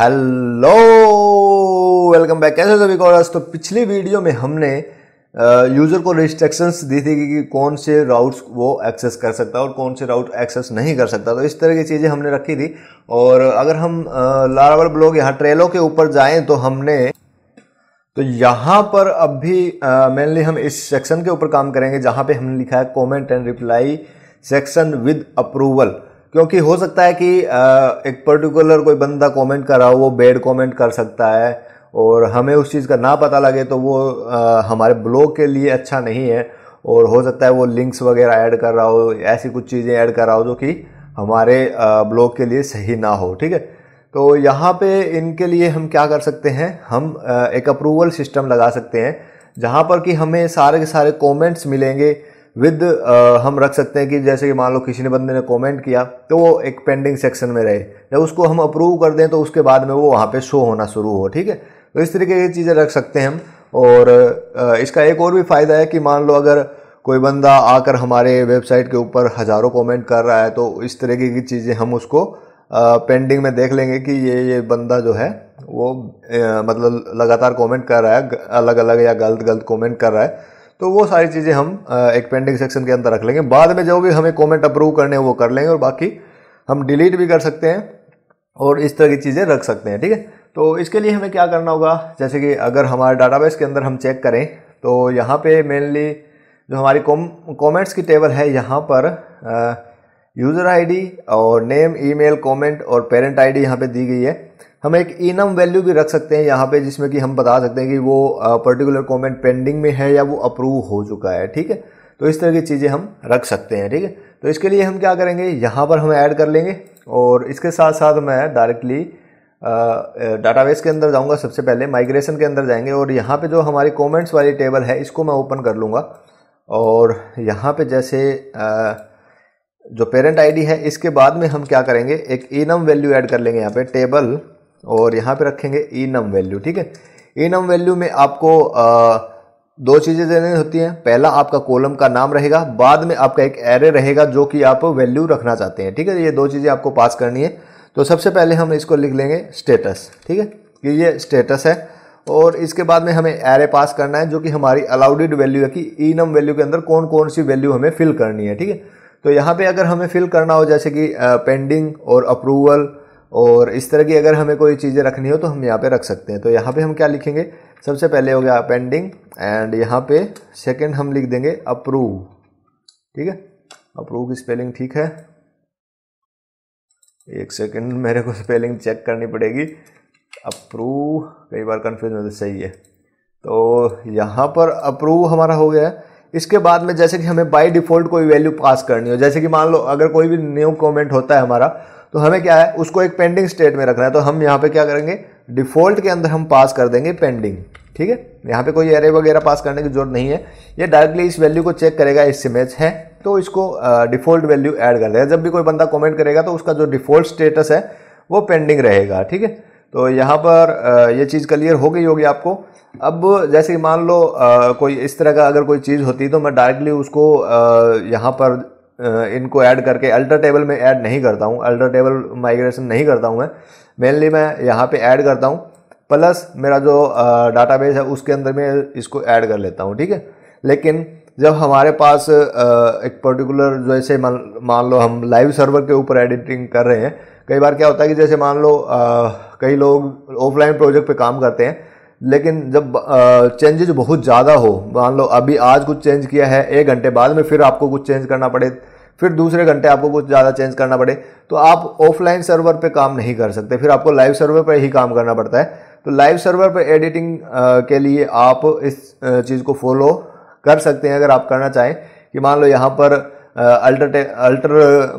hello welcome back कैसे सभी callers तो पिछली वीडियो में हमने यूज़र को रिस्ट्रिक्शंस दी थी कि, कि कौन से राउट्स वो एक्सेस कर सकता है और कौन से राउट एक्सेस नहीं कर सकता तो इस तरह की चीज़ें हमने रखी थी और अगर हम लारावल ब्लॉग यहाँ ट्रेलों के ऊपर जाएं तो हमने तो यहाँ पर अब भी मेनली हम इस सेक्शन के ऊपर काम करेंगे जहाँ पे हमने लिखा है comment and reply section with approval क्योंकि हो सकता है कि एक पर्टिकुलर कोई बंदा कमेंट कर रहा हो वो बेड कमेंट कर सकता है और हमें उस चीज़ का ना पता लगे तो वो हमारे ब्लॉग के लिए अच्छा नहीं है और हो सकता है वो लिंक्स वगैरह ऐड कर रहा हो ऐसी कुछ चीज़ें ऐड कर रहा हो जो कि हमारे ब्लॉग के लिए सही ना हो ठीक है तो यहाँ पे इनके लिए हम क्या कर सकते हैं हम एक अप्रूवल सिस्टम लगा सकते हैं जहाँ पर कि हमें सारे के सारे कमेंट्स मिलेंगे विद हम रख सकते हैं कि जैसे कि मान लो किसी ने बंदे ने कमेंट किया तो वो एक पेंडिंग सेक्शन में रहे जब उसको हम अप्रूव कर दें तो उसके बाद में वो वहाँ पे शो होना शुरू हो ठीक है तो इस तरीके की चीज़ें रख सकते हैं हम और इसका एक और भी फ़ायदा है कि मान लो अगर कोई बंदा आकर हमारे वेबसाइट के ऊपर हज़ारों कॉमेंट कर रहा है तो इस तरीके की चीज़ें हम उसको पेंडिंग में देख लेंगे कि ये ये बंदा जो है वो मतलब लगातार कमेंट कर रहा है अलग अलग या गलत गलत कमेंट कर रहा है तो वो सारी चीज़ें हम एक पेंडिंग सेक्शन के अंदर रख लेंगे बाद में जो भी हमें कॉमेंट अप्रूव करने हैं वो कर लेंगे और बाकी हम डिलीट भी कर सकते हैं और इस तरह की चीज़ें रख सकते हैं ठीक है तो इसके लिए हमें क्या करना होगा जैसे कि अगर हमारे डाटाबेस के अंदर हम चेक करें तो यहाँ पे मेनली जो हमारी कॉमेंट्स की टेबल है यहाँ पर यूज़र आईडी और नेम ईमेल कमेंट और पेरेंट आईडी यहाँ पे दी गई है हम एक इनम वैल्यू भी रख सकते हैं यहाँ पे जिसमें कि हम बता सकते हैं कि वो पर्टिकुलर कमेंट पेंडिंग में है या वो अप्रूव हो चुका है ठीक है तो इस तरह की चीज़ें हम रख सकते हैं ठीक है तो इसके लिए हम क्या करेंगे यहाँ पर हम ऐड कर लेंगे और इसके साथ साथ मैं डायरेक्टली डाटाबेस के अंदर जाऊँगा सबसे पहले माइग्रेशन के अंदर जाएंगे और यहाँ पर जो हमारी कॉमेंट्स वाली टेबल है इसको मैं ओपन कर लूँगा और यहाँ पर जैसे आ, जो पेरेंट आईडी है इसके बाद में हम क्या करेंगे एक ई नम वैल्यू ऐड कर लेंगे यहाँ पे टेबल और यहाँ पे रखेंगे ई नम वैल्यू ठीक है ई नम वैल्यू में आपको आ, दो चीज़ें देनी होती हैं पहला आपका कॉलम का नाम रहेगा बाद में आपका एक एरे रहेगा जो कि आप वैल्यू रखना चाहते हैं ठीक है ये दो चीज़ें आपको पास करनी है तो सबसे पहले हम इसको लिख लेंगे स्टेटस ठीक है कि ये स्टेटस है और इसके बाद में हमें एरे पास करना है जो कि हमारी अलाउडेड वैल्यू है कि ई नम वैल्यू के अंदर कौन कौन सी वैल्यू हमें फिल करनी है ठीक है तो यहाँ पे अगर हमें फिल करना हो जैसे कि पेंडिंग और अप्रूवल और इस तरह की अगर हमें कोई चीज़ें रखनी हो तो हम यहाँ पे रख सकते हैं तो यहाँ पे हम क्या लिखेंगे सबसे पहले हो गया पेंडिंग एंड यहाँ पे सेकंड हम लिख देंगे अप्रूव ठीक है अप्रूव की स्पेलिंग ठीक है एक सेकंड मेरे को स्पेलिंग चेक करनी पड़ेगी अप्रूव कई बार कन्फ्यूज होता तो सही है तो यहाँ पर अप्रूव हमारा हो गया है इसके बाद में जैसे कि हमें बाई डिफ़ॉल्ट कोई वैल्यू पास करनी हो जैसे कि मान लो अगर कोई भी न्यू कॉमेंट होता है हमारा तो हमें क्या है उसको एक पेंडिंग स्टेट में रखना है तो हम यहाँ पे क्या करेंगे डिफ़ॉल्ट के अंदर हम पास कर देंगे पेंडिंग ठीक है यहाँ पे कोई एरे वगैरह पास करने की जरूरत नहीं है ये डायरेक्टली इस वैल्यू को चेक करेगा इस सीमेज है तो इसको डिफ़ॉल्ट वैल्यू ऐड कर देगा जब भी कोई बंदा कमेंट करेगा तो उसका जो डिफ़ॉल्ट स्टेटस है वो पेंडिंग रहेगा ठीक है तो यहाँ पर ये चीज़ क्लियर हो गई होगी आपको अब जैसे मान लो आ, कोई इस तरह का अगर कोई चीज़ होती तो मैं डायरेक्टली उसको यहाँ पर इनको ऐड करके अल्टर टेबल में ऐड नहीं करता हूँ अल्टर टेबल माइग्रेशन नहीं करता हूँ मैं मेनली मैं यहाँ पे ऐड करता हूँ प्लस मेरा जो डाटाबेस है उसके अंदर में इसको ऐड कर लेता हूँ ठीक है लेकिन जब हमारे पास एक पर्टिकुलर जैसे मान लो हम लाइव सर्वर के ऊपर एडिटिंग कर रहे हैं कई बार क्या होता है कि जैसे मान लो कई लोग ऑफलाइन प्रोजेक्ट पर काम करते हैं लेकिन जब चेंजेज बहुत ज़्यादा हो मान लो अभी आज कुछ चेंज किया है एक घंटे बाद में फिर आपको कुछ चेंज करना पड़े फिर दूसरे घंटे आपको कुछ ज़्यादा चेंज करना पड़े तो आप ऑफलाइन सर्वर पे काम नहीं कर सकते फिर आपको लाइव सर्वर पर ही काम करना पड़ता है तो लाइव सर्वर पर एडिटिंग के लिए आप इस चीज़ को फॉलो कर सकते हैं अगर आप करना चाहें कि मान लो यहाँ पर अल्टर अल्टर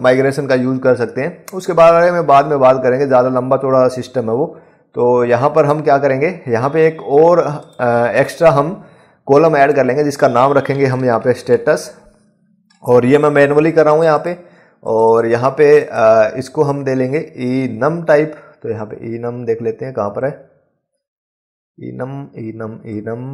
माइग्रेशन का यूज़ कर सकते हैं उसके बारे में बाद में बात करेंगे ज़्यादा लंबा चौड़ा सिस्टम है वो तो यहाँ पर हम क्या करेंगे यहाँ पे एक और एक्स्ट्रा हम कॉलम ऐड कर लेंगे जिसका नाम रखेंगे हम यहाँ पे स्टेटस और ये मैं मैनुअली कर रहा हूँ यहाँ पे और यहाँ पे आ, इसको हम दे लेंगे ई नम टाइप तो यहाँ पे ई नम देख लेते हैं कहाँ पर है ई नम ई नम ई नम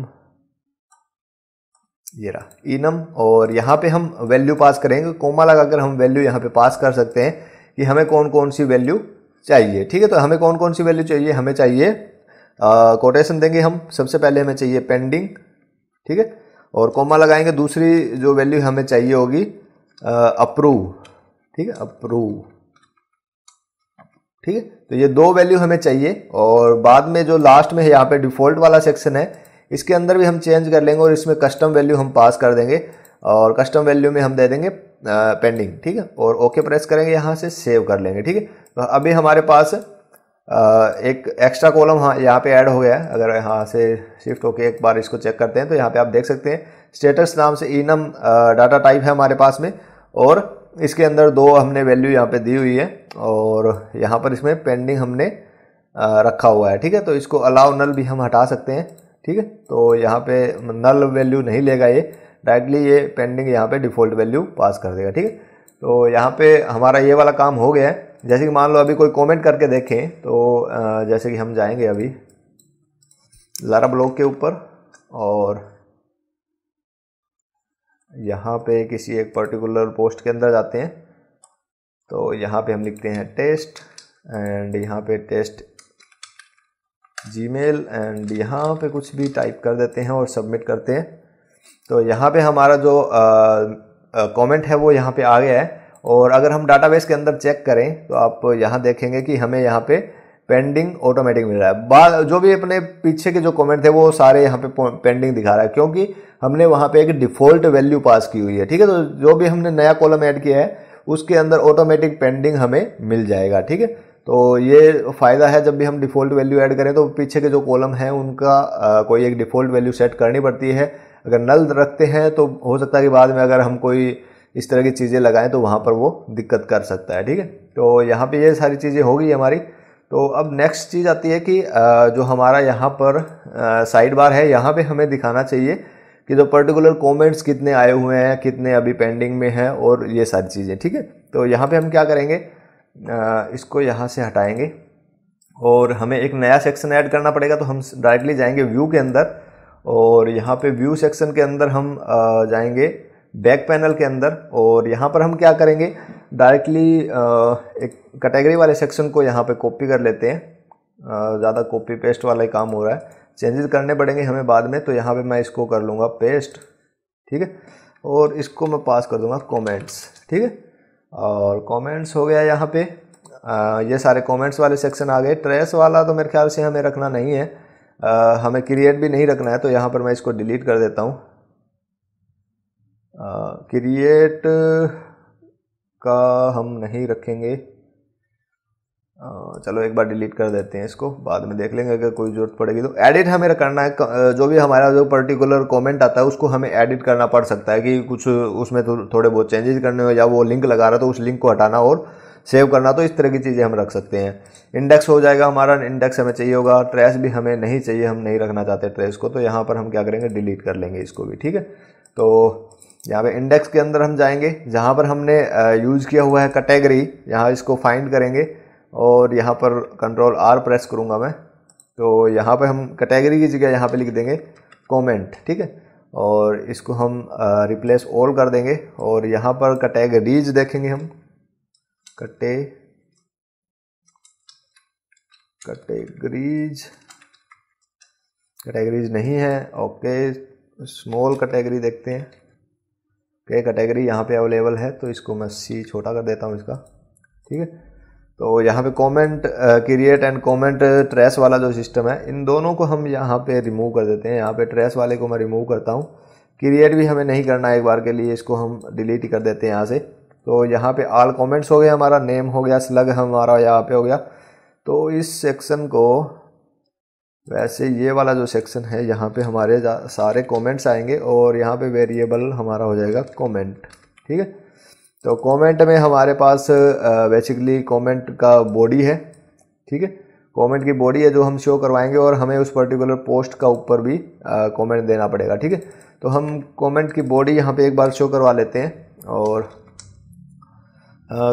ये रहा ई नम और यहाँ पे हम वैल्यू पास करेंगे कोमा लगाकर हम वैल्यू यहाँ पे पास कर सकते हैं कि हमें कौन कौन सी वैल्यू चाहिए ठीक है तो हमें कौन कौन सी वैल्यू चाहिए हमें चाहिए कोटेशन देंगे हम सबसे पहले हमें चाहिए पेंडिंग ठीक है और कोमा लगाएंगे दूसरी जो वैल्यू हमें चाहिए होगी अप्रूव ठीक है अप्रूव ठीक है तो ये दो वैल्यू हमें चाहिए और बाद में जो लास्ट में है यहाँ पे डिफ़ॉल्ट वाला सेक्शन है इसके अंदर भी हम चेंज कर लेंगे और इसमें कस्टम वैल्यू हम पास कर देंगे और कस्टम वैल्यू में हम दे देंगे पेंडिंग ठीक है और ओके प्रेस करेंगे यहाँ से सेव कर लेंगे ठीक है तो अभी हमारे पास एक एक्स्ट्रा कॉलम हाँ यहाँ पे ऐड हो गया है अगर यहाँ से शिफ्ट होके एक बार इसको चेक करते हैं तो यहाँ पे आप देख सकते हैं स्टेटस नाम से इनम डाटा टाइप है हमारे पास में और इसके अंदर दो हमने वैल्यू यहाँ पे दी हुई है और यहाँ पर इसमें पेंडिंग हमने रखा हुआ है ठीक है तो इसको अलाउ नल भी हम हटा सकते हैं ठीक है तो यहाँ पे नल वैल्यू नहीं लेगा ये डायरेक्टली ये पेंडिंग यहाँ पे डिफ़ॉल्ट वैल्यू पास कर देगा ठीक है तो यहाँ पे हमारा ये वाला काम हो गया है जैसे कि मान लो अभी कोई कमेंट करके देखें तो जैसे कि हम जाएंगे अभी लारा ब्लॉक के ऊपर और यहाँ पे किसी एक पर्टिकुलर पोस्ट के अंदर जाते हैं तो यहाँ पे हम लिखते हैं टेस्ट एंड यहाँ पे टेस्ट जी मेल एंड यहाँ पे कुछ भी टाइप कर देते हैं और सबमिट करते हैं तो यहाँ पे हमारा जो कमेंट है वो यहाँ पे आ गया है और अगर हम डाटाबेस के अंदर चेक करें तो आप यहाँ देखेंगे कि हमें यहाँ पे पेंडिंग ऑटोमेटिक मिल रहा है बाद जो भी अपने पीछे के जो कमेंट थे वो सारे यहाँ पे पेंडिंग दिखा रहा है क्योंकि हमने वहाँ पे एक डिफ़ॉल्ट वैल्यू पास की हुई है ठीक है तो जो भी हमने नया कॉलम ऐड किया है उसके अंदर ऑटोमेटिक पेंडिंग हमें मिल जाएगा ठीक है तो ये फ़ायदा है जब भी हम डिफ़ॉल्ट वैल्यू ऐड करें तो पीछे के जो कॉलम हैं उनका आ, कोई एक डिफ़ॉल्ट वैल्यू सेट करनी पड़ती है अगर नल रखते हैं तो हो सकता है कि बाद में अगर हम कोई इस तरह की चीज़ें लगाएं तो वहाँ पर वो दिक्कत कर सकता है ठीक है तो यहाँ पे ये सारी चीज़ें होगी हमारी तो अब नेक्स्ट चीज़ आती है कि जो हमारा यहाँ पर साइड बार है यहाँ पे हमें दिखाना चाहिए कि जो पर्टिकुलर कमेंट्स कितने आए हुए हैं कितने अभी पेंडिंग में हैं और ये सारी चीज़ें ठीक है तो यहाँ पे हम क्या करेंगे इसको यहाँ से हटाएंगे और हमें एक नया सेक्शन ऐड करना पड़ेगा तो हम डायरेक्टली जाएंगे व्यू के अंदर और यहाँ पे व्यू सेक्शन के अंदर हम जाएंगे बैक पैनल के अंदर और यहाँ पर हम क्या करेंगे डायरेक्टली एक कैटेगरी वाले सेक्शन को यहाँ पे कॉपी कर लेते हैं ज़्यादा कॉपी पेस्ट वाला ही काम हो रहा है चेंजेस करने पड़ेंगे हमें बाद में तो यहाँ पे मैं इसको कर लूँगा पेस्ट ठीक है और इसको मैं पास कर दूँगा कॉमेंट्स ठीक है और कॉमेंट्स हो गया यहाँ पर ये सारे कॉमेंट्स वाले सेक्शन आ गए ट्रेस वाला तो मेरे ख्याल से हमें रखना नहीं है आ, हमें क्रिएट भी नहीं रखना है तो यहाँ पर मैं इसको डिलीट कर देता हूँ क्रिएट का हम नहीं रखेंगे चलो एक बार डिलीट कर देते हैं इसको बाद में देख लेंगे अगर कोई ज़रूरत पड़ेगी तो एडिट हमें करना है जो भी हमारा जो पर्टिकुलर कमेंट आता है उसको हमें एडिट करना पड़ सकता है कि कुछ उसमें थोड़े बहुत चेंजेस करने हो या वो लिंक लगा रहा तो उस लिंक को हटाना और सेव करना तो इस तरह की चीज़ें हम रख सकते हैं इंडेक्स हो जाएगा हमारा इंडेक्स हमें चाहिए होगा ट्रेस भी हमें नहीं चाहिए हम नहीं रखना चाहते ट्रेस को तो यहाँ पर हम क्या करेंगे डिलीट कर लेंगे इसको भी ठीक है तो यहाँ पे इंडेक्स के अंदर हम जाएंगे जहाँ पर हमने यूज़ किया हुआ है कैटेगरी यहाँ इसको फाइंड करेंगे और यहाँ पर कंट्रोल आर प्रेस करूँगा मैं तो यहाँ पर हम कैटेगरी की जगह यहाँ पर लिख देंगे कॉमेंट ठीक है और इसको हम रिप्लेस ऑल कर देंगे और यहाँ पर कैटेगरीज देखेंगे हम कटे कैटेगरीज कैटेगरीज नहीं है ओके स्मॉल कैटेगरी देखते हैं के कैटेगरी यहाँ पे अवेलेबल है तो इसको मैं सी छोटा कर देता हूँ इसका ठीक है तो यहाँ पे comment create and comment trace वाला जो सिस्टम है इन दोनों को हम यहाँ पे रिमूव कर देते हैं यहाँ पे ट्रेस वाले को मैं रिमूव करता हूँ क्रिएट भी हमें नहीं करना है एक बार के लिए इसको हम डिलीट कर देते हैं यहाँ से तो यहाँ पे आल कमेंट्स हो गया हमारा नेम हो गया स्लग हमारा यहाँ पे हो गया तो इस सेक्शन को वैसे ये वाला जो सेक्शन है यहाँ पे हमारे सारे कमेंट्स आएंगे और यहाँ पे वेरिएबल हमारा हो जाएगा कमेंट ठीक है तो कमेंट में हमारे पास बेसिकली कमेंट का बॉडी है ठीक है कमेंट की बॉडी है जो हम शो करवाएंगे और हमें उस पर्टिकुलर पोस्ट का ऊपर भी कॉमेंट देना पड़ेगा ठीक है तो हम कॉमेंट की बॉडी यहाँ पर एक बार शो करवा लेते हैं और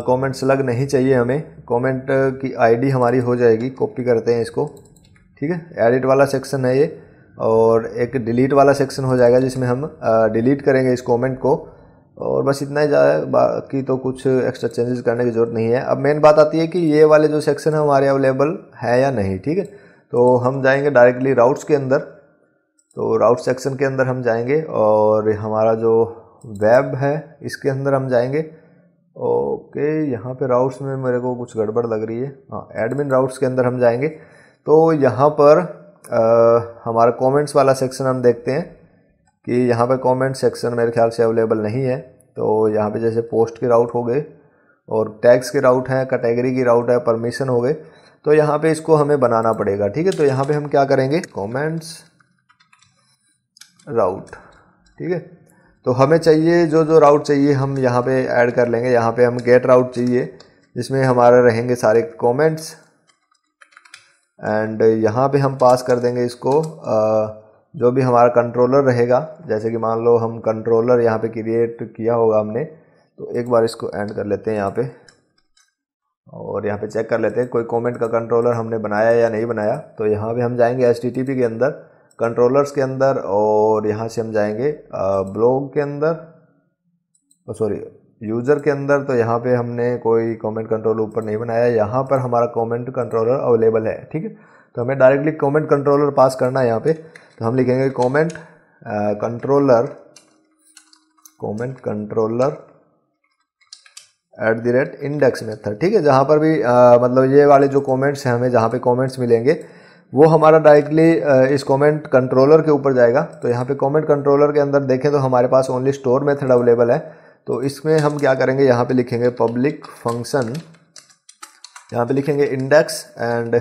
कमेंट्स लग नहीं चाहिए हमें कमेंट की आईडी हमारी हो जाएगी कॉपी करते हैं इसको ठीक है एडिट वाला सेक्शन है ये और एक डिलीट वाला सेक्शन हो जाएगा जिसमें हम डिलीट करेंगे इस कमेंट को और बस इतना ही ज़्यादा बाकी तो कुछ एक्स्ट्रा चेंजेस करने की ज़रूरत नहीं है अब मेन बात आती है कि ये वाले जो सेक्शन है हमारे अवेलेबल है या नहीं ठीक है तो हम जाएंगे डायरेक्टली राउट्स के अंदर तो राउट सेक्शन के अंदर हम जाएंगे और हमारा जो वेब है इसके अंदर हम जाएंगे ओके यहाँ पे राउट्स में मेरे को कुछ गड़बड़ लग रही है हाँ एडमिन राउट्स के अंदर हम जाएंगे तो यहाँ पर आ, हमारा कमेंट्स वाला सेक्शन हम देखते हैं कि यहाँ पे कमेंट सेक्शन मेरे ख्याल से अवेलेबल नहीं है तो यहाँ पे जैसे पोस्ट के राउट हो गए और टैग्स के राउट हैं कैटेगरी की राउट है परमिशन हो गए तो यहाँ पर इसको हमें बनाना पड़ेगा ठीक है तो यहाँ पर हम क्या करेंगे कॉमेंट्स राउट ठीक है तो हमें चाहिए जो जो राउट चाहिए हम यहाँ पे ऐड कर लेंगे यहाँ पे हम गेट राउट चाहिए जिसमें हमारा रहेंगे सारे कमेंट्स एंड यहाँ पे हम पास कर देंगे इसको जो भी हमारा कंट्रोलर रहेगा जैसे कि मान लो हम कंट्रोलर यहाँ पे क्रिएट किया होगा हमने तो एक बार इसको ऐड कर लेते हैं यहाँ पे और यहाँ पे चेक कर लेते हैं कोई कमेंट का कंट्रोलर हमने बनाया या नहीं बनाया तो यहाँ पर हम जाएंगे एच के अंदर कंट्रोलर्स के अंदर और यहाँ से हम जाएंगे ब्लॉग के अंदर सॉरी यूज़र के अंदर तो यहाँ पे हमने कोई कमेंट कंट्रोलर ऊपर नहीं बनाया यहाँ पर हमारा कमेंट कंट्रोलर अवेलेबल है ठीक है तो हमें डायरेक्टली कमेंट कंट्रोलर पास करना है यहाँ पे तो हम लिखेंगे comment controller comment controller at the rate index method ठीक है जहाँ पर भी uh, मतलब ये वाले जो कमेंट्स हैं हमें जहाँ पे कमेंट्स मिलेंगे वो हमारा डायरेक्टली इस कमेंट कंट्रोलर के ऊपर जाएगा तो यहाँ पे कमेंट कंट्रोलर के अंदर देखें तो हमारे पास ओनली स्टोर मेथड अवेलेबल है तो इसमें हम क्या करेंगे यहाँ पे लिखेंगे पब्लिक फंक्शन यहाँ पे लिखेंगे इंडेक्स एंड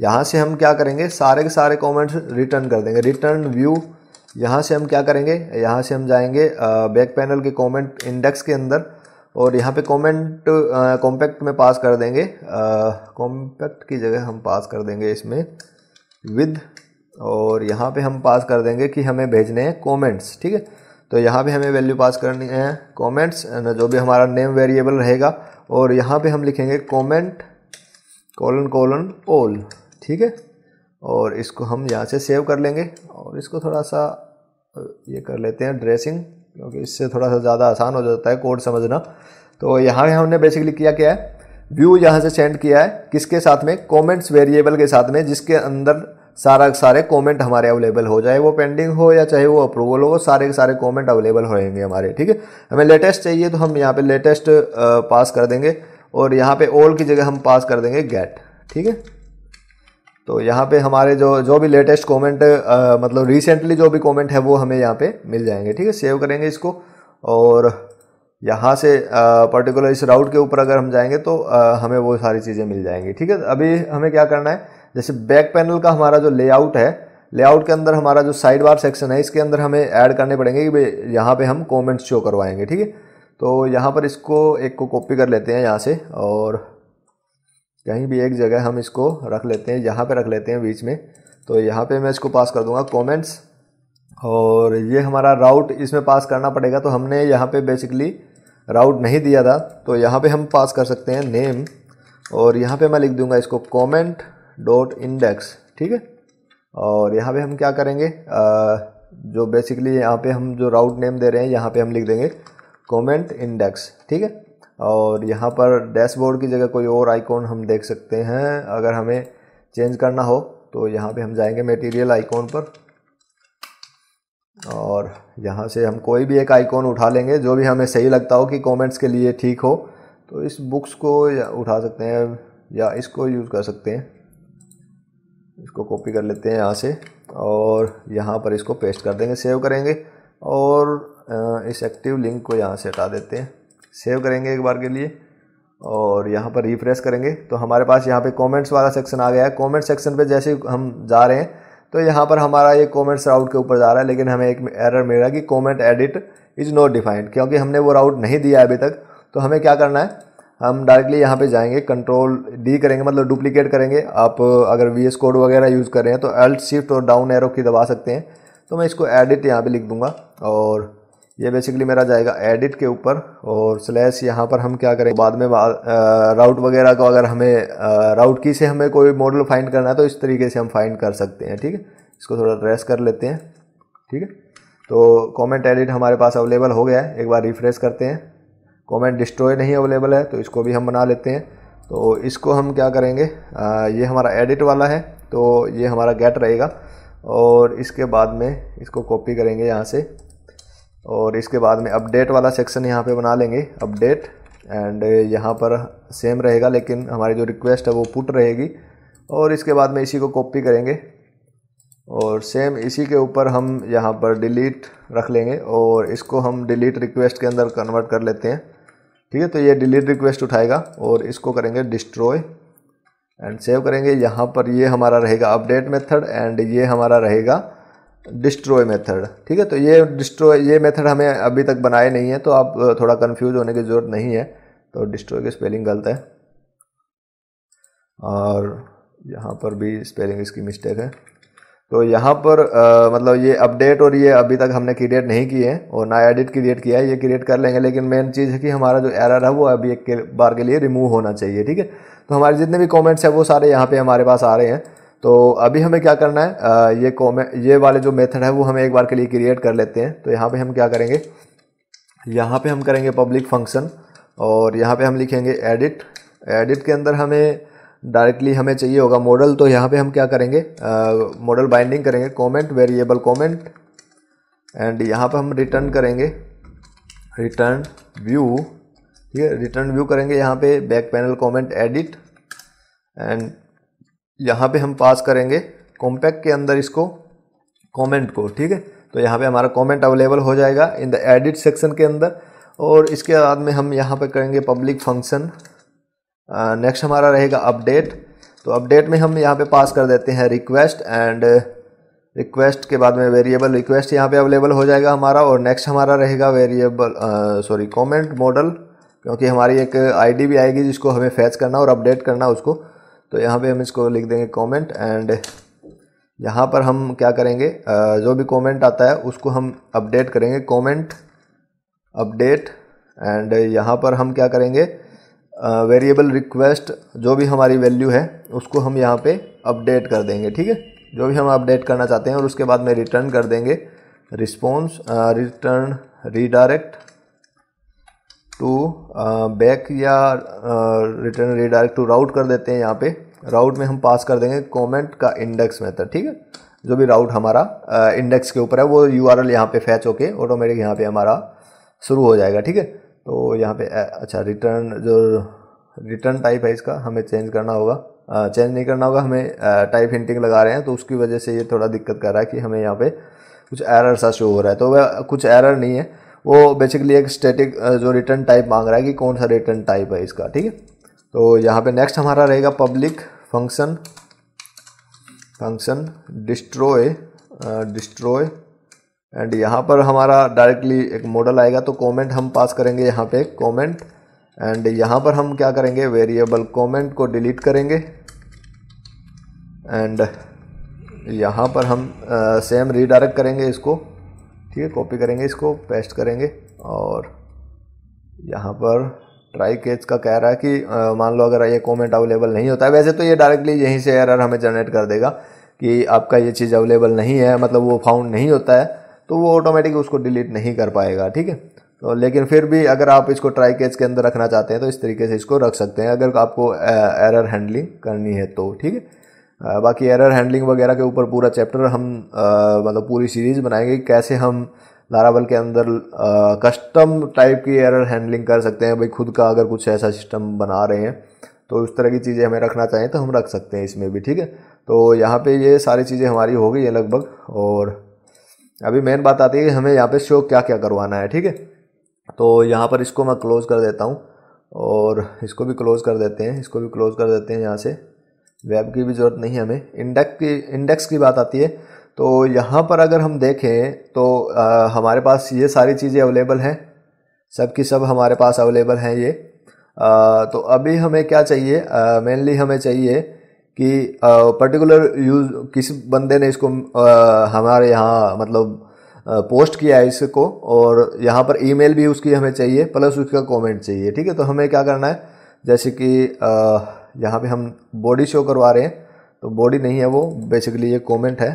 यहाँ से हम क्या करेंगे सारे के सारे कमेंट्स रिटर्न कर देंगे रिटर्न व्यू यहाँ से हम क्या करेंगे यहाँ से हम जाएंगे बैक पैनल के कॉमेंट इंडेक्स के अंदर और यहाँ पे कमेंट कॉम्पैक्ट में पास कर देंगे कॉम्पैक्ट की जगह हम पास कर देंगे इसमें विद और यहाँ पे हम पास कर देंगे कि हमें भेजने हैं कमेंट्स ठीक है तो यहाँ पे हमें वैल्यू पास करनी है कमेंट्स एंड जो भी हमारा नेम वेरिएबल रहेगा और यहाँ पे हम लिखेंगे कमेंट कॉलन कॉलन ऑल ठीक है और इसको हम यहाँ से सेव कर लेंगे और इसको थोड़ा सा ये कर लेते हैं ड्रेसिंग क्योंकि इससे थोड़ा सा ज़्यादा आसान हो जाता है कोड समझना तो यहाँ हमने बेसिकली किया क्या है व्यू यहाँ से सेंड किया है किसके साथ में कॉमेंट्स वेरिएबल के साथ में जिसके अंदर सारा सारे कमेंट हमारे अवेलेबल हो जाए वो पेंडिंग हो या चाहे वो अप्रूवल हो सारे के सारे कमेंट अवेलेबल होएंगे हमारे ठीक है हमें लेटेस्ट चाहिए तो हम यहाँ पे लेटेस्ट पास कर देंगे और यहाँ पे ओल्ड की जगह हम पास कर देंगे गेट ठीक है तो यहाँ पे हमारे जो जो भी लेटेस्ट कमेंट मतलब रिसेंटली जो भी कॉमेंट है वो हमें यहाँ पर मिल जाएंगे ठीक है सेव करेंगे इसको और यहाँ से पर्टिकुलर इस राउट के ऊपर अगर हम जाएंगे तो आ, हमें वो सारी चीज़ें मिल जाएंगी ठीक है अभी हमें क्या करना है जैसे बैक पैनल का हमारा जो लेआउट है लेआउट के अंदर हमारा जो साइड बार सेक्शन है इसके अंदर हमें ऐड करने पड़ेंगे कि भाई यहाँ पर हम कॉमेंट्स शो करवाएंगे ठीक है तो यहाँ पर इसको एक को कॉपी कर लेते हैं यहाँ से और कहीं भी एक जगह हम इसको रख लेते हैं यहाँ पर रख लेते हैं बीच में तो यहाँ पर मैं इसको पास कर दूँगा कॉमेंट्स और ये हमारा राउट इसमें पास करना पड़ेगा तो हमने यहाँ पे बेसिकली राउट नहीं दिया था तो यहाँ पे हम पास कर सकते हैं नेम और यहाँ पे मैं लिख दूंगा इसको कॉमेंट डॉट इंडेक्स ठीक है और यहाँ पे हम क्या करेंगे आ, जो बेसिकली यहाँ पे हम जो राउट नेम दे रहे हैं यहाँ पे हम लिख देंगे कॉमेंट इंडेक्स ठीक है और यहाँ पर डैशबोर्ड की जगह कोई और आइकॉन हम देख सकते हैं अगर हमें चेंज करना हो तो यहाँ पर हम जाएँगे मेटीरियल आइकॉन पर और यहाँ से हम कोई भी एक आइकॉन उठा लेंगे जो भी हमें सही लगता हो कि कमेंट्स के लिए ठीक हो तो इस बुक्स को उठा सकते हैं या इसको यूज़ कर सकते हैं इसको कॉपी कर लेते हैं यहाँ से और यहाँ पर इसको पेस्ट कर देंगे सेव करेंगे और इस एक्टिव लिंक को यहाँ से हटा देते हैं सेव करेंगे एक बार के लिए और यहाँ पर रिफ्रेश करेंगे तो हमारे पास यहाँ पर कॉमेंट्स वाला सेक्शन आ गया है कॉमेंट सेक्शन पर जैसे हम जा रहे हैं तो यहाँ पर हमारा ये कॉमेंट्स राउट के ऊपर जा रहा है लेकिन हमें एक एरर मिल रहा है कि comment edit is not defined क्योंकि हमने वो राउट नहीं दिया अभी तक तो हमें क्या करना है हम डायरेक्टली यहाँ पे जाएंगे कंट्रोल डी करेंगे मतलब डुप्लीकेट करेंगे आप अगर वी एस कोड वगैरह यूज़ कर रहे हैं तो एल्ट शिफ्ट और डाउन एरो की दबा सकते हैं तो मैं इसको एडिट यहाँ पे लिख दूंगा और ये बेसिकली मेरा जाएगा एडिट के ऊपर और स्लैश यहाँ पर हम क्या करें बाद में राउट वगैरह को अगर हमें राउट की से हमें कोई मॉडल फाइंड करना है तो इस तरीके से हम फाइंड कर सकते हैं ठीक है इसको थोड़ा ड्रेस कर लेते हैं ठीक है तो कमेंट एडिट हमारे पास अवेलेबल हो गया है एक बार रिफ्रेश करते हैं कॉमेंट डिस्ट्रॉय नहीं अवेलेबल है तो इसको भी हम बना लेते हैं तो इसको हम क्या करेंगे आ, ये हमारा एडिट वाला है तो ये हमारा गेट रहेगा और इसके बाद में इसको कॉपी करेंगे यहाँ से और इसके बाद में अपडेट वाला सेक्शन यहाँ पे बना लेंगे अपडेट एंड यहाँ पर सेम रहेगा लेकिन हमारी जो रिक्वेस्ट है वो पुट रहेगी और इसके बाद में इसी को कॉपी करेंगे और सेम इसी के ऊपर हम यहाँ पर डिलीट रख लेंगे और इसको हम डिलीट रिक्वेस्ट के अंदर कन्वर्ट कर लेते हैं ठीक है तो ये डिलीट रिक्वेस्ट उठाएगा और इसको करेंगे डिस्ट्रॉय एंड सेव करेंगे यहाँ पर ये हमारा रहेगा अपडेट मेथड एंड ये हमारा रहेगा डिस्ट्रॉय मेथड ठीक है तो ये डिस्ट्रॉय ये मेथड हमें अभी तक बनाए नहीं है तो आप थोड़ा कंफ्यूज होने की ज़रूरत नहीं है तो डिस्ट्रॉय की स्पेलिंग गलत है और यहाँ पर भी स्पेलिंग इसकी मिस्टेक है तो यहाँ पर आ, मतलब ये अपडेट और ये अभी तक हमने क्रिएट नहीं किए और ना एडिट क्रिएट किया है ये क्रिएट कर लेंगे लेकिन मेन चीज़ है कि हमारा जो एरर है वो अभी एक बार के लिए रिमूव होना चाहिए ठीक है तो हमारे जितने भी कमेंट्स हैं वो सारे यहाँ पे हमारे पास आ रहे हैं तो अभी हमें क्या करना है आ, ये कॉमे ये वाले जो मेथड है वो हमें एक बार के लिए क्रिएट कर लेते हैं तो यहाँ पे हम क्या करेंगे यहाँ पे हम करेंगे पब्लिक फंक्शन और यहाँ पे हम लिखेंगे एडिट एडिट के अंदर हमें डायरेक्टली हमें चाहिए होगा मॉडल तो यहाँ पे हम क्या करेंगे मॉडल बाइंडिंग करेंगे कॉमेंट वेरिएबल कॉमेंट एंड यहाँ पर हम रिटर्न करेंगे रिटर्न व्यू ठीक है रिटर्न व्यू करेंगे यहाँ पर back panel comment edit and यहाँ पे हम पास करेंगे कॉम्पैक्ट के अंदर इसको कमेंट को ठीक है तो यहाँ पे हमारा कमेंट अवेलेबल हो जाएगा इन द एडिट सेक्शन के अंदर और इसके बाद में हम यहाँ पे करेंगे पब्लिक फंक्शन नेक्स्ट हमारा रहेगा अपडेट तो अपडेट में हम यहाँ पे पास कर देते हैं रिक्वेस्ट एंड रिक्वेस्ट के बाद में वेरिएबल रिक्वेस्ट यहाँ पे अवेलेबल हो जाएगा हमारा और नेक्स्ट हमारा रहेगा वेरिएबल सॉरी कमेंट मॉडल क्योंकि हमारी एक आईडी भी आएगी जिसको हमें फैच करना और अपडेट करना उसको तो यहाँ पे हम इसको लिख देंगे कमेंट एंड यहाँ पर हम क्या करेंगे जो भी कमेंट आता है उसको हम अपडेट करेंगे कमेंट अपडेट एंड यहाँ पर हम क्या करेंगे वेरिएबल रिक्वेस्ट जो भी हमारी वैल्यू है उसको हम यहाँ पे अपडेट कर देंगे ठीक है जो भी हम अपडेट करना चाहते हैं और उसके बाद में रिटर्न कर देंगे response return redirect to back uh, या रिटर्न रिडायरेक्ट टू राउट कर देते हैं यहाँ पे राउट में हम पास कर देंगे कमेंट का इंडेक्स मेथड ठीक है जो भी राउट हमारा इंडेक्स uh, के ऊपर है वो यू आर एल यहाँ पर फैच होके ऑटोमेटिक यहाँ पे हमारा शुरू हो जाएगा ठीक है तो यहाँ पे uh, अच्छा रिटर्न जो रिटर्न टाइप है इसका हमें चेंज करना होगा चेंज नहीं करना होगा हमें टाइप हिंटिंग लगा रहे हैं तो उसकी वजह से ये थोड़ा दिक्कत कर रहा है कि हमें यहाँ पे कुछ एरर सा शो हो रहा है तो वह कुछ एरर नहीं है वो बेसिकली एक स्टैटिक जो रिटर्न टाइप मांग रहा है कि कौन सा रिटर्न टाइप है इसका ठीक है तो यहाँ पे नेक्स्ट हमारा रहेगा public function function destroy destroy and यहाँ पर हमारा डायरेक्टली एक मॉडल आएगा तो कॉमेंट हम पास करेंगे यहाँ पे कॉमेंट एंड यहाँ पर हम क्या करेंगे वेरिएबल कॉमेंट को डिलीट करेंगे एंड यहाँ पर हम सेम uh, रीडायरेक्ट करेंगे इसको ठीक है कॉपी करेंगे इसको पेस्ट करेंगे और यहाँ पर ट्राई केच का कह रहा है कि मान लो अगर ये कमेंट अवेलेबल नहीं होता है वैसे तो ये डायरेक्टली यहीं से एरर हमें जनरेट कर देगा कि आपका ये चीज़ अवेलेबल नहीं है मतलब वो फाउंड नहीं होता है तो वो ऑटोमेटिक उसको डिलीट नहीं कर पाएगा ठीक है तो लेकिन फिर भी अगर आप इसको ट्राई केच के अंदर रखना चाहते हैं तो इस तरीके से इसको रख सकते हैं अगर आपको एरर हैंडलिंग करनी है तो ठीक है बाकी एरर हैंडलिंग वगैरह के ऊपर पूरा चैप्टर हम मतलब पूरी सीरीज़ बनाएंगे कैसे हम लारावल के अंदर कस्टम टाइप की एरर हैंडलिंग कर सकते हैं भाई खुद का अगर कुछ ऐसा सिस्टम बना रहे हैं तो उस तरह की चीज़ें हमें रखना चाहें तो हम रख सकते हैं इसमें भी ठीक है तो यहाँ पे ये सारी चीज़ें हमारी हो गई है लगभग और अभी मेन बात आती है कि हमें यहाँ पे शो क्या क्या करवाना है ठीक है तो यहाँ पर इसको मैं क्लोज़ कर देता हूँ और इसको भी क्लोज़ कर देते हैं इसको भी क्लोज़ कर देते हैं यहाँ से वेब की भी ज़रूरत नहीं है हमें इंडेक्स की इंडेक्स की बात आती है तो यहाँ पर अगर हम देखें तो आ, हमारे पास ये सारी चीज़ें अवेलेबल हैं सब की सब हमारे पास अवेलेबल हैं ये आ, तो अभी हमें क्या चाहिए मेनली हमें चाहिए कि पर्टिकुलर यूज किस बंदे ने इसको आ, हमारे यहाँ मतलब पोस्ट किया है इसको और यहाँ पर ईमेल भी उसकी हमें चाहिए प्लस उसका कमेंट चाहिए ठीक है तो हमें क्या करना है जैसे कि आ, यहाँ पे हम बॉडी शो करवा रहे हैं तो बॉडी नहीं है वो बेसिकली ये कमेंट है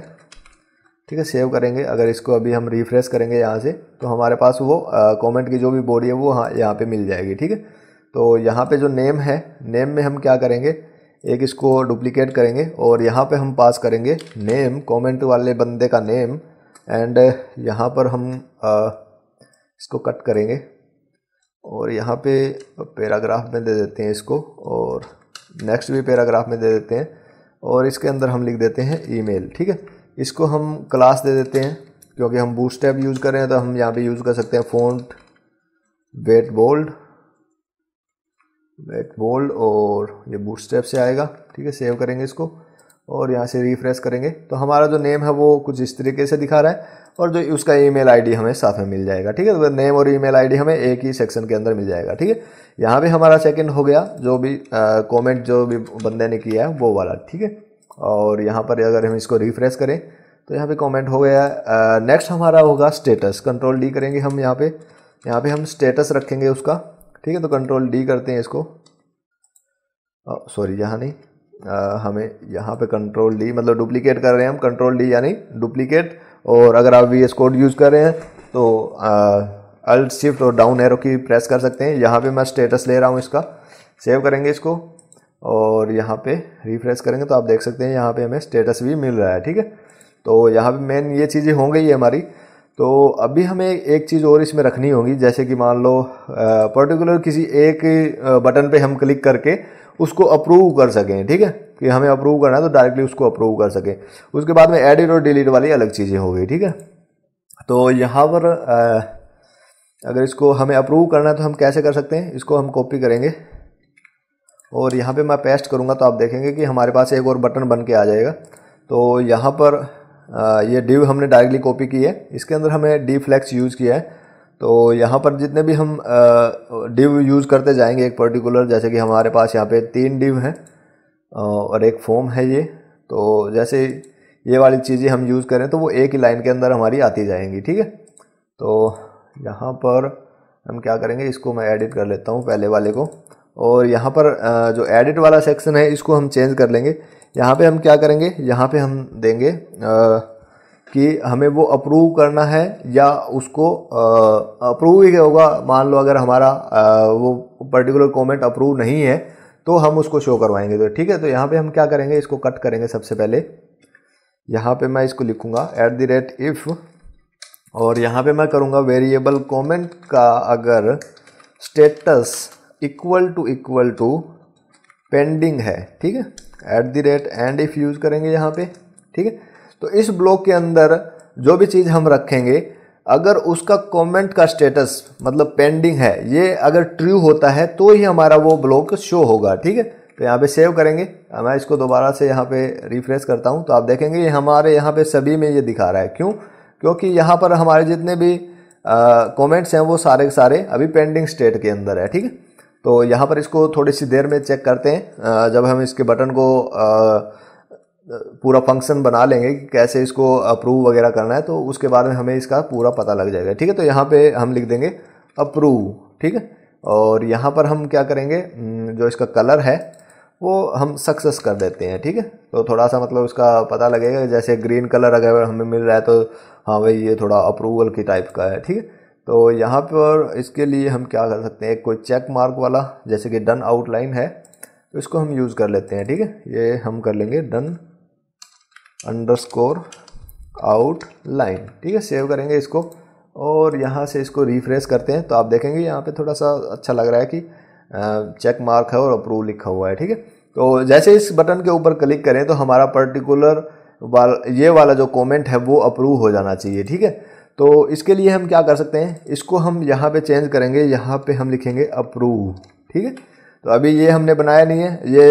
ठीक है सेव करेंगे अगर इसको अभी हम रिफ्रेश करेंगे यहाँ से तो हमारे पास वो कमेंट की जो भी बॉडी है वो हाँ यहाँ पर मिल जाएगी ठीक है तो यहाँ पर जो नेम है नेम में हम क्या करेंगे एक इसको डुप्लीकेट करेंगे और यहाँ पर हम पास करेंगे नेम कॉमेंट वाले बंदे का नेम एंड यहाँ पर हम आ, इसको कट करेंगे और यहाँ पे पैराग्राफ में दे देते हैं इसको और नेक्स्ट भी पैराग्राफ में दे देते हैं और इसके अंदर हम लिख देते हैं ईमेल ठीक है इसको हम क्लास दे देते हैं क्योंकि हम बूस्ट स्टैप यूज़ कर रहे हैं तो हम यहाँ पे यूज़ कर सकते हैं font weight bold weight bold और ये बूट स्टेप से आएगा ठीक है सेव करेंगे इसको और यहाँ से रिफ्रेश करेंगे तो हमारा जो नेम है वो कुछ इस तरीके से दिखा रहा है और जो उसका ईमेल आईडी हमें साथ में मिल जाएगा ठीक है तो नेम और ईमेल आईडी हमें एक ही सेक्शन के अंदर मिल जाएगा ठीक है यहाँ भी हमारा सेकंड हो गया जो भी कमेंट जो भी बंदे ने किया है वो वाला ठीक है और यहाँ पर अगर हम इसको रिफ्रेश करें तो यहाँ पे कमेंट हो गया नेक्स्ट हमारा होगा स्टेटस कंट्रोल डी करेंगे हम यहाँ पे यहाँ पे हम स्टेटस रखेंगे उसका ठीक है तो कंट्रोल डी करते हैं इसको सॉरी यहाँ नहीं आ, हमें यहाँ पे कंट्रोल डी मतलब डुप्लीकेट कर रहे हैं हम कंट्रोल डी यानी डुप्लीकेट और अगर आप वी एस कोड यूज़ कर रहे हैं तो अल्ट शिफ्ट और डाउन एरो की प्रेस कर सकते हैं यहाँ पे मैं स्टेटस ले रहा हूँ इसका सेव करेंगे इसको और यहाँ पे रिफ्रेश करेंगे तो आप देख सकते हैं यहाँ पे हमें स्टेटस भी मिल रहा है ठीक है तो यहाँ पे मेन ये चीज़ें हो गई है हमारी तो अभी हमें एक चीज़ और इसमें रखनी होगी जैसे कि मान लो पर्टिकुलर किसी एक बटन पे हम क्लिक करके उसको अप्रूव कर सकें ठीक है कि हमें अप्रूव करना है तो डायरेक्टली उसको अप्रूव कर सकें उसके बाद में एडिट और डिलीट वाली अलग चीज़ें हो गई ठीक है तो यहाँ पर अगर इसको हमें अप्रूव करना है तो हम कैसे कर सकते हैं इसको हम कॉपी करेंगे और यहाँ पे मैं पेस्ट करूँगा तो आप देखेंगे कि हमारे पास एक और बटन बन के आ जाएगा तो यहाँ पर ये डिव हमने डायरेक्टली कॉपी की है इसके अंदर हमें डी फ्लैक्स यूज़ किया है तो यहाँ पर जितने भी हम डिव यूज़ करते जाएंगे एक पर्टिकुलर जैसे कि हमारे पास यहाँ पे तीन डिव हैं और एक फोम है ये तो जैसे ये वाली चीज़ें हम यूज़ करें तो वो एक ही लाइन के अंदर हमारी आती जाएंगी ठीक है तो यहाँ पर हम क्या करेंगे इसको मैं एडिट कर लेता हूँ पहले वाले को और यहाँ पर जो एडिट वाला सेक्शन है इसको हम चेंज कर लेंगे यहाँ पर हम क्या करेंगे यहाँ पर हम देंगे आ, कि हमें वो अप्रूव करना है या उसको अप्रूव ही होगा मान लो अगर हमारा आ, वो पर्टिकुलर कमेंट अप्रूव नहीं है तो हम उसको शो करवाएंगे तो ठीक है तो यहाँ पे हम क्या करेंगे इसको कट करेंगे सबसे पहले यहाँ पे मैं इसको लिखूँगा एट द रेट इफ़ और यहाँ पे मैं करूँगा वेरिएबल कमेंट का अगर status equal to equal to pending है ठीक है at the rate and if use करेंगे यहाँ पर ठीक है तो इस ब्लॉग के अंदर जो भी चीज़ हम रखेंगे अगर उसका कमेंट का स्टेटस मतलब पेंडिंग है ये अगर ट्रू होता है तो ही हमारा वो ब्लॉग शो होगा ठीक है तो यहाँ पे सेव करेंगे मैं इसको दोबारा से यहाँ पे रिफ्रेश करता हूँ तो आप देखेंगे ये हमारे यहाँ पे सभी में ये दिखा रहा है क्यों क्योंकि यहाँ पर हमारे जितने भी कॉमेंट्स हैं वो सारे के सारे अभी पेंडिंग स्टेट के अंदर है ठीक है तो यहाँ पर इसको थोड़ी सी देर में चेक करते हैं आ, जब हम इसके बटन को आ, पूरा फंक्शन बना लेंगे कि कैसे इसको अप्रूव वगैरह करना है तो उसके बाद में हमें इसका पूरा पता लग जाएगा ठीक है तो यहाँ पे हम लिख देंगे अप्रूव ठीक है और यहाँ पर हम क्या करेंगे हम्म, जो इसका कलर है वो हम सक्सेस कर देते हैं ठीक है तो थोड़ा सा मतलब उसका पता लगेगा जैसे ग्रीन कलर अगर हमें मिल रहा है तो हाँ भाई ये थोड़ा अप्रूवल की टाइप का है ठीक है तो यहाँ पर इसके लिए हम क्या कर सकते हैं एक कोई चेक मार्क वाला जैसे कि डन आउटलाइन है तो इसको हम यूज़ कर लेते हैं ठीक है ये हम कर लेंगे डन अंडरस्कोर आउट लाइन ठीक है सेव करेंगे इसको और यहाँ से इसको रिफ्रेश करते हैं तो आप देखेंगे यहाँ पे थोड़ा सा अच्छा लग रहा है कि चेक मार्क है और अप्रूव लिखा हुआ है ठीक है तो जैसे इस बटन के ऊपर क्लिक करें तो हमारा पर्टिकुलर वाल ये वाला जो कमेंट है वो अप्रूव हो जाना चाहिए ठीक है तो इसके लिए हम क्या कर सकते हैं इसको हम यहाँ पे चेंज करेंगे यहाँ पे हम लिखेंगे अप्रूव ठीक है तो अभी ये हमने बनाया नहीं है ये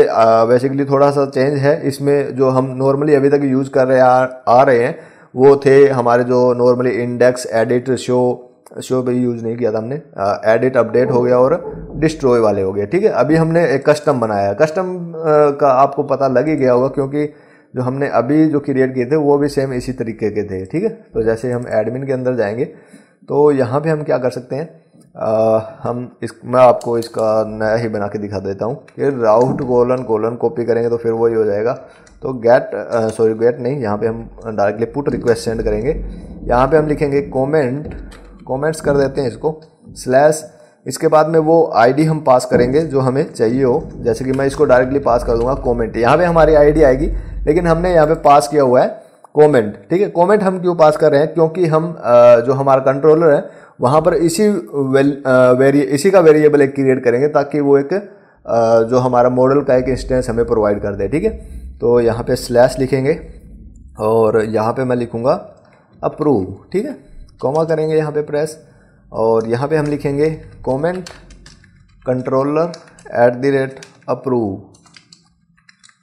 बेसिकली थोड़ा सा चेंज है इसमें जो हम नॉर्मली अभी तक यूज़ कर रहे आ, आ रहे हैं वो थे हमारे जो normally index edit show show पे यूज़ नहीं किया था हमने एडिट अपडेट हो गया और डिस्ट्रॉय वाले हो गए ठीक है अभी हमने एक कस्टम बनाया है कस्टम का आपको पता लग ही गया होगा क्योंकि जो हमने अभी जो क्रिएट किए थे वो भी सेम इसी तरीके के थे ठीक है तो जैसे हम एडमिन के अंदर जाएंगे तो यहाँ पे हम क्या कर सकते हैं आ, हम इस मैं आपको इसका नया ही बना के दिखा देता हूँ कि राउट गोलन गोलन कॉपी करेंगे तो फिर वही हो जाएगा तो गेट सॉरी गेट नहीं यहाँ पे हम डायरेक्टली पुट रिक्वेस्ट सेंड करेंगे यहाँ पे हम लिखेंगे कमेंट कमेंट्स कर देते हैं इसको स्लैश इसके बाद में वो आईडी हम पास करेंगे जो हमें चाहिए हो जैसे कि मैं इसको डायरेक्टली पास कर दूंगा कॉमेंट यहाँ पर हमारी आई आएगी लेकिन हमने यहाँ पर पास किया हुआ है कमेंट ठीक है कमेंट हम क्यों पास कर रहे हैं क्योंकि हम जो हमारा कंट्रोलर है वहाँ पर इसी वेरिए इसी का वेरिएबल एक क्रिएट करेंगे ताकि वो एक जो हमारा मॉडल का एक इंस्टेंस हमें प्रोवाइड कर दे ठीक है तो यहाँ पे स्लैश लिखेंगे और यहाँ पे मैं लिखूँगा अप्रूव ठीक है कॉमा करेंगे यहाँ पे प्रेस और यहाँ पे हम लिखेंगे comment controller at the rate approve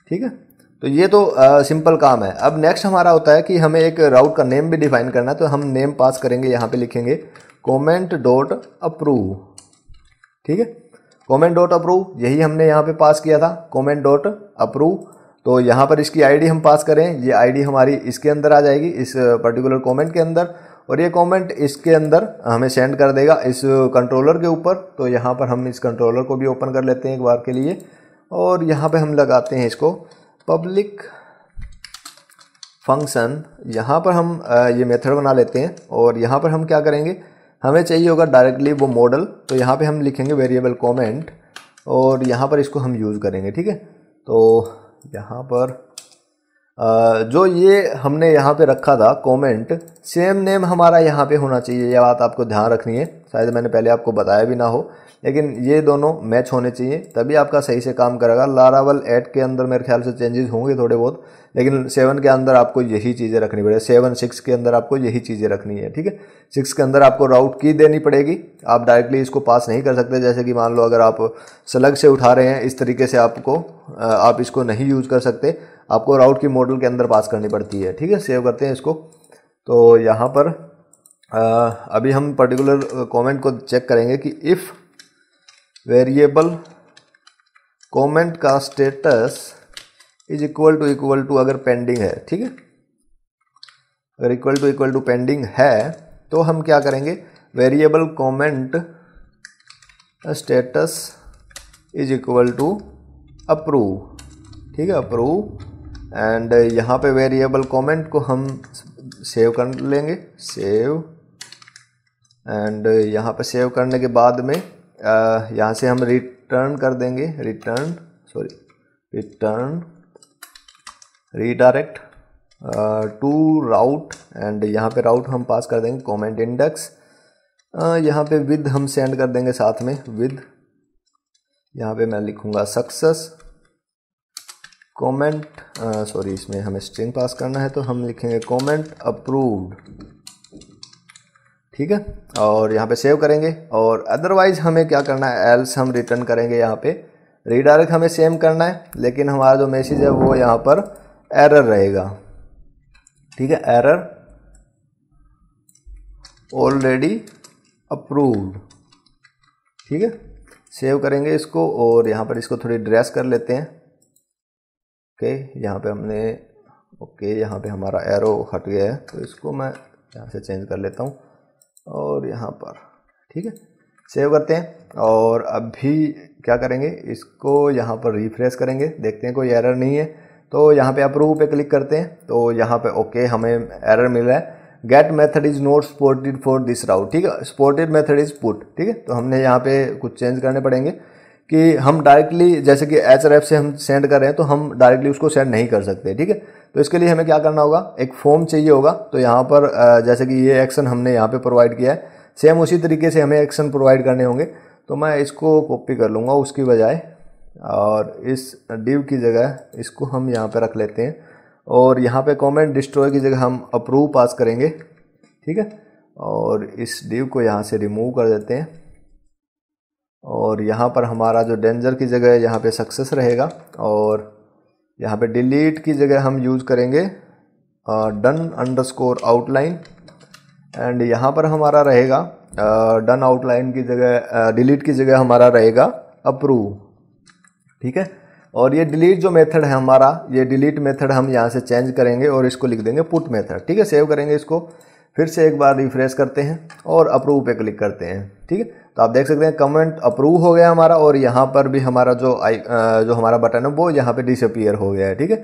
ठीक है तो ये तो आ, सिंपल काम है अब नेक्स्ट हमारा होता है कि हमें एक राउट का नेम भी डिफाइन करना है तो हम नेम पास करेंगे यहाँ पे लिखेंगे कॉमेंट डॉट अप्रूव ठीक है कॉमेंट डॉट अप्रूव यही हमने यहाँ पे पास किया था कॉमेंट डॉट अप्रूव तो यहाँ पर इसकी आईडी हम पास करें ये आईडी हमारी इसके अंदर आ जाएगी इस पर्टिकुलर कॉमेंट के अंदर और ये कॉमेंट इसके अंदर हमें सेंड कर देगा इस कंट्रोलर के ऊपर तो यहाँ पर हम इस कंट्रोलर को भी ओपन कर लेते हैं एक बार के लिए और यहाँ पर हम लगाते हैं इसको पब्लिक फंक्शन यहाँ पर हम ये मेथड बना लेते हैं और यहाँ पर हम क्या करेंगे हमें चाहिए होगा डायरेक्टली वो मॉडल तो यहाँ पे हम लिखेंगे वेरिएबल कमेंट और यहाँ पर इसको हम यूज़ करेंगे ठीक है तो यहाँ पर जो ये हमने यहाँ पे रखा था कमेंट सेम नेम हमारा यहाँ पे होना चाहिए यह बात आपको ध्यान रखनी है शायद मैंने पहले आपको बताया भी ना हो लेकिन ये दोनों मैच होने चाहिए तभी आपका सही से काम करेगा लारावल एट के अंदर मेरे ख्याल से चेंजेस होंगे थोड़े बहुत लेकिन सेवन के अंदर आपको यही चीज़ें रखनी पड़ेगी सेवन सिक्स के अंदर आपको यही चीज़ें रखनी है ठीक है सिक्स के अंदर आपको राउट की देनी पड़ेगी आप डायरेक्टली इसको पास नहीं कर सकते जैसे कि मान लो अगर आप स्लग से उठा रहे हैं इस तरीके से आपको आप इसको नहीं यूज़ कर सकते आपको राउट की मॉडल के अंदर पास करनी पड़ती है ठीक है सेव करते हैं इसको तो यहाँ पर अभी हम पर्टिकुलर कमेंट को चेक करेंगे कि इफ़ वेरिएबल कमेंट का status is equal to equal to अगर पेंडिंग है ठीक है अगर equal to equal to pending है तो हम क्या करेंगे variable comment status is equal to approve ठीक है अप्रूव एंड यहाँ पे वेरिएबल कमेंट को हम सेव कर लेंगे सेव एंड uh, यहाँ पर सेव करने के बाद में uh, यहाँ से हम रिटर्न कर देंगे return sorry return redirect to route and यहाँ पे राउट हम पास कर देंगे कमेंट इंडेक्स uh, यहाँ पे विद हम सेंड कर देंगे साथ में विद यहाँ पे मैं लिखूँगा सक्सेस कमेंट सॉरी इसमें हमें स्ट्रिंग पास करना है तो हम लिखेंगे कमेंट अप्रूव्ड ठीक है और यहाँ पे सेव करेंगे और अदरवाइज़ हमें क्या करना है एल्स हम रिटर्न करेंगे यहाँ पे रिडायरेक्ट हमें सेम करना है लेकिन हमारा जो मैसेज है वो यहाँ पर एरर रहेगा ठीक है एरर ऑलरेडी अप्रूव्ड ठीक है सेव करेंगे इसको और यहाँ पर इसको थोड़ी ड्रेस कर लेते हैं ओके यहाँ पे हमने ओके यहाँ पे हमारा एरो हट गया है तो इसको मैं यहाँ से चेंज कर लेता हूँ और यहाँ पर ठीक है सेव करते हैं और अभी क्या करेंगे इसको यहाँ पर रिफ्रेश करेंगे देखते हैं कोई एरर नहीं है तो यहाँ पे अप्रूव पे क्लिक करते हैं तो यहाँ पे ओके हमें एरर मिल रहा है get method is not supported for this route ठीक है सपोर्टेड मेथड इज़ पुट ठीक है तो हमने यहाँ पे कुछ चेंज करने पड़ेंगे कि हम डायरेक्टली जैसे कि एच से हम सेंड कर रहे हैं तो हम डायरेक्टली उसको सेंड नहीं कर सकते ठीक है तो इसके लिए हमें क्या करना होगा एक फॉर्म चाहिए होगा तो यहाँ पर जैसे कि ये एक्शन हमने यहाँ पे प्रोवाइड किया है सेम उसी तरीके से हमें एक्शन प्रोवाइड करने होंगे तो मैं इसको कॉपी कर लूँगा उसकी बजाय और इस डिव की जगह इसको हम यहाँ पर रख लेते हैं और यहाँ पे कमेंट डिस्ट्रॉय की जगह हम अप्रूव पास करेंगे ठीक है और इस डिव को यहाँ से रिमूव कर देते हैं और यहाँ पर हमारा जो डेंजर की जगह है यहाँ पे सक्सेस रहेगा और यहाँ पे डिलीट की जगह हम यूज़ करेंगे done underscore outline and यहाँ पर हमारा रहेगा डन uh, आउटलाइन की जगह डिलीट uh, की जगह हमारा रहेगा अप्रूव ठीक है और ये डिलीट जो मेथड है हमारा ये डिलीट मेथड हम यहाँ से चेंज करेंगे और इसको लिख देंगे पुट मेथड ठीक है सेव करेंगे इसको फिर से एक बार रिफ्रेश करते हैं और अप्रूव पे क्लिक करते हैं ठीक है तो आप देख सकते हैं कमेंट अप्रूव हो गया हमारा और यहाँ पर भी हमारा जो आई जो हमारा बटन है वो यहाँ पे डिसअपियर हो गया है ठीक है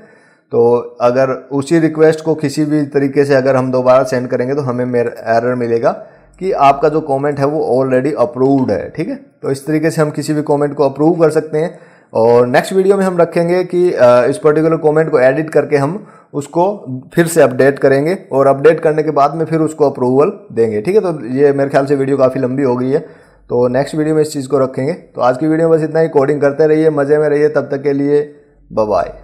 तो अगर उसी रिक्वेस्ट को किसी भी तरीके से अगर हम दोबारा सेंड करेंगे तो हमें मेरा एरर मिलेगा कि आपका जो कमेंट है वो ऑलरेडी अप्रूव्ड है ठीक है तो इस तरीके से हम किसी भी कमेंट को अप्रूव कर सकते हैं और नेक्स्ट वीडियो में हम रखेंगे कि इस पर्टिकुलर कमेंट को एडिट करके हम उसको फिर से अपडेट करेंगे और अपडेट करने के बाद में फिर उसको अप्रूवल देंगे ठीक है तो ये मेरे ख्याल से वीडियो काफ़ी लंबी हो गई है तो नेक्स्ट वीडियो में इस चीज़ को रखेंगे तो आज की वीडियो में बस इतना ही कोडिंग करते रहिए मज़े में रहिए तब तक के लिए बाय